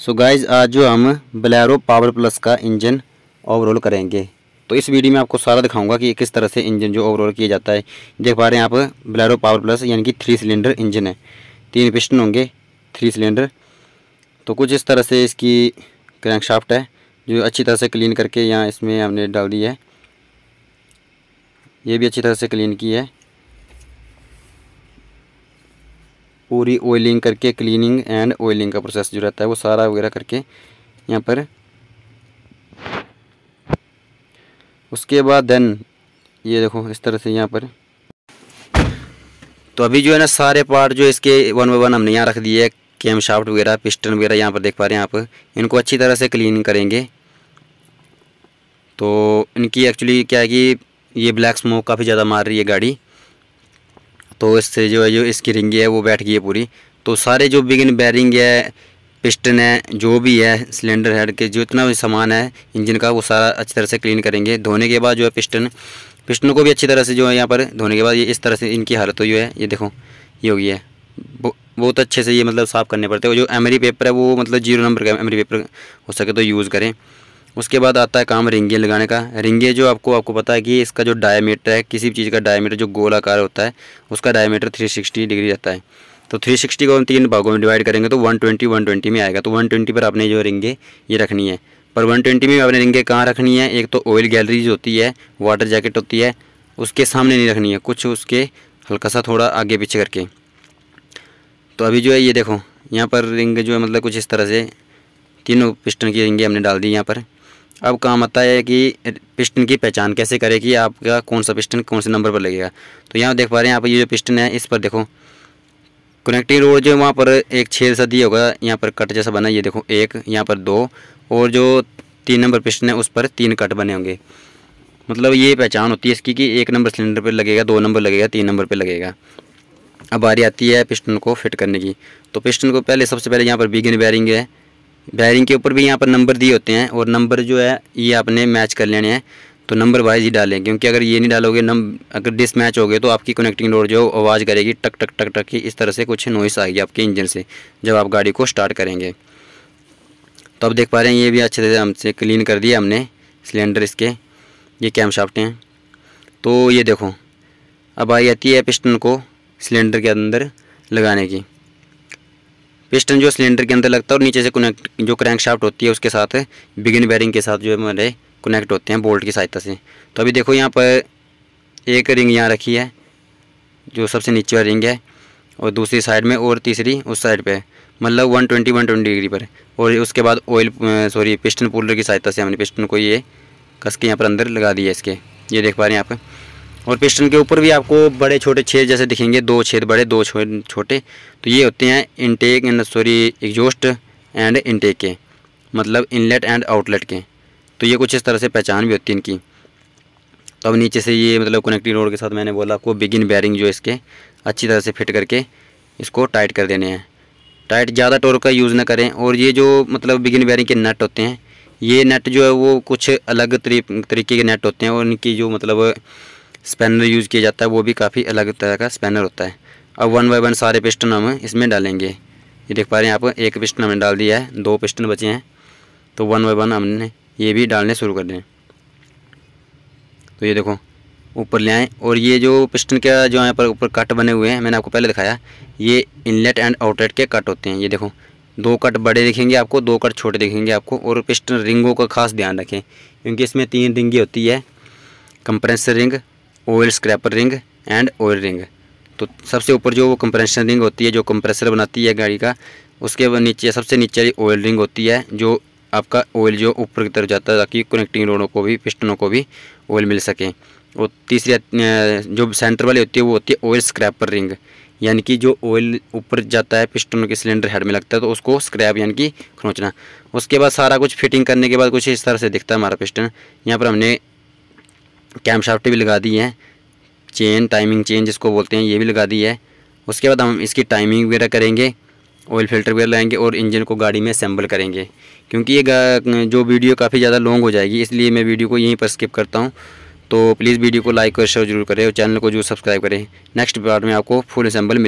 so guys आज जो हम बलैरो पावर प्लस का इंजन ओवरऑल करेंगे तो इस वीडियो में आपको सारा दिखाऊंगा कि किस तरह से इंजन जो ओवरऑल किया जाता है देख पा रहे हैं आप बलैरो पावर प्लस यानी कि थ्री सिलेंडर इंजन है तीन पिस्टन होंगे थ्री सिलेंडर तो कुछ इस तरह से इसकी क्रैंकशाफ्ट है जो अच्छी तरह से क्लीन करके यहाँ इसमें हमने डाल दी है ये भी अच्छी तरह से क्लीन की है पूरी ऑयलिंग करके क्लीनिंग एंड ऑयलिंग का प्रोसेस जो रहता है वो सारा वगैरह करके यहाँ पर उसके बाद देन ये देखो इस तरह से यहाँ पर तो अभी जो है ना सारे पार्ट जो इसके वन बाई वन हमने यहाँ रख दिए कैम शाफ्ट वगैरह पिस्टन वगैरह यहाँ पर देख पा रहे हैं आप इनको अच्छी तरह से क्लीन करेंगे तो इनकी एक्चुअली क्या है कि ये ब्लैक स्मोक काफ़ी ज़्यादा मार रही है गाड़ी तो इससे जो है जो इसकी रिंग है वो बैठ गई है पूरी तो सारे जो बिगिन बैरिंग है पिस्टन है जो भी है सिलेंडर हेड के जो इतना भी सामान है इंजन का वो सारा अच्छी तरह से क्लीन करेंगे धोने के बाद जो है पिस्टन पिस्टन को भी अच्छी तरह से जो है यहाँ पर धोने के बाद ये इस तरह से इनकी हालत हुई है ये देखो ये होगी है बहुत अच्छे से ये मतलब साफ़ करने पड़ते हैं जो एमरी पेपर है वो मतलब जीरो नंबर का एमरी पेपर हो सके तो यूज़ करें उसके बाद आता है काम रिंगे लगाने का रिंगे जो आपको आपको पता है कि इसका जो डायमीटर है किसी भी चीज़ का डायमीटर जो गोल आकार होता है उसका डायमीटर 360 डिग्री रहता है तो 360 को हम तीन भागों में डिवाइड करेंगे तो 120 120 में आएगा तो 120 पर आपने जो रिंगे ये रखनी है पर 120 में आपने रिंगे कहाँ रखनी है एक तो ऑयल जो होती है वाटर जैकेट होती है उसके सामने नहीं रखनी है कुछ उसके हल्का सा थोड़ा आगे पीछे करके तो अभी जो है ये देखो यहाँ पर रिंग जो है मतलब कुछ इस तरह से तीनों पिस्टन की रिंगे हमने डाल दी यहाँ पर अब काम आता है कि पिस्टन की पहचान कैसे करेगी आपका कौन सा पिस्टन कौन से नंबर पर लगेगा तो यहाँ देख पा रहे हैं आप ये जो पिस्टन है इस पर देखो कनेक्टिंग रोड जो वहाँ पर एक छेद सा दिया होगा यहाँ पर कट जैसा बना ये देखो एक यहाँ पर दो और जो तीन नंबर पिस्टन है उस पर तीन कट बने होंगे मतलब ये पहचान होती है इसकी कि एक नंबर सिलेंडर पर लगेगा दो नंबर लगेगा तीन नंबर पर लगेगा अब बारी आती है पिस्टन को फिट करने की तो पिस्टन को पहले सबसे पहले यहाँ पर बिगिन बैरिंग है बैरिंग के ऊपर भी यहाँ पर नंबर दिए होते हैं और नंबर जो है ये आपने मैच कर लेने हैं तो नंबर वाइज ही डालें क्योंकि अगर ये नहीं डालोगे नंबर अगर डिसमैच हो गए तो आपकी कनेक्टिंग डोर जो आवाज़ करेगी टक टक टक टक की इस तरह से कुछ नॉइस आएगी आपके इंजन से जब आप गाड़ी को स्टार्ट करेंगे तो आप देख पा रहे हैं ये भी अच्छे से हमसे क्लीन कर दिया हमने सिलेंडर इसके ये कैम शाफ्ट हैं तो ये देखो अब आई आती है पिस्टन को सिलेंडर के अंदर लगाने की पिस्टन जो सिलेंडर के अंदर लगता है और नीचे से कनेक्ट जो क्रैंक शाफ्ट होती है उसके साथ बिगिन बैरिंग के साथ जो है हमारे कनेक्ट होते हैं बोल्ट की सहायता से तो अभी देखो यहाँ पर एक रिंग यहाँ रखी है जो सबसे नीचे वाली रिंग है और दूसरी साइड में और तीसरी उस साइड पर मतलब वन ट्वेंटी डिग्री पर और उसके बाद ऑयल सॉरी पिस्टन पुलर की सहायता से हमने पिस्टन को ये कस के यहाँ पर अंदर लगा दिया इसके ये देख पा रहे हैं यहाँ पर और पिस्टन के ऊपर भी आपको बड़े छोटे छेद जैसे दिखेंगे दो छेद बड़े दो छोटे तो ये होते हैं intake and sorry exhaust and intake के मतलब इनलेट एंड आउटलेट के तो ये कुछ इस तरह से पहचान भी होती है इनकी तो अब नीचे से ये मतलब कनेक्टिंग रोड के साथ मैंने बोला आपको बिगिन बैरिंग जो इसके अच्छी तरह से फिट करके इसको टाइट कर देने हैं टाइट ज़्यादा टोर का यूज़ ना करें और ये जो मतलब बिगिन बैरिंग के नट होते हैं ये नेट जो है वो कुछ अलग तरीके के नेट होते हैं और इनकी जो मतलब स्पैनर यूज़ किया जाता है वो भी काफ़ी अलग तरह का स्पैनर होता है अब वन बाई वन सारे पिस्टन हम इसमें डालेंगे ये देख पा रहे हैं आप एक पिस्टन हमने डाल दिया है दो पिस्टन बचे हैं तो वन बाई वन हमने ये भी डालने शुरू कर दें तो ये देखो ऊपर ले आएँ और ये जो पिस्टन का जो यहाँ पर ऊपर कट बने हुए हैं मैंने आपको पहले दिखाया ये इनलेट एंड आउटलेट के कट होते हैं ये देखो दो कट बड़े दिखेंगे आपको दो कट छोटे दिखेंगे आपको और पिस्टन रिंगों का खास ध्यान रखें क्योंकि इसमें तीन रिंगी होती है compressor ring oil scraper ring and oil ring तो सबसे ऊपर जो वो कंप्रेशन रिंग होती है जो कंप्रेसर बनाती है गाड़ी का उसके नीचे सबसे नीचे ऑयल रिंग होती है जो आपका ऑयल जो ऊपर की तरफ जाता है ताकि कनेक्टिंग रोडों को भी पिस्टनों को भी ऑयल मिल सके और तीसरी जो सेंटर वाली होती है वो होती है ऑयल स्क्रैपर रिंग यानी कि जो ऑयल ऊपर जाता है पिस्टन के सिलेंडर हेड में लगता है तो उसको स्क्रैप यानी कि खरोचना उसके बाद सारा कुछ फिटिंग करने के बाद कुछ इस तरह से दिखता है हमारा पिस्टन यहाँ पर हमने कैम शाफ्ट भी लगा दी है चेन टाइमिंग चेन जिसको बोलते हैं ये भी लगा दी है उसके बाद हम इसकी टाइमिंग वगैरह करेंगे ऑयल फिल्टर वगैरह लाएंगे और इंजन को गाड़ी में असेंबल करेंगे क्योंकि ये जो वीडियो काफ़ी ज़्यादा लॉन्ग हो जाएगी इसलिए मैं वीडियो को यहीं पर स्किप करता हूँ तो प्लीज़ वीडियो को लाइक और शेयर जरूर करें और चैनल को जरूर सब्सक्राइब करें नेक्स्ट पार्ट में आपको फुल असेंबल मिले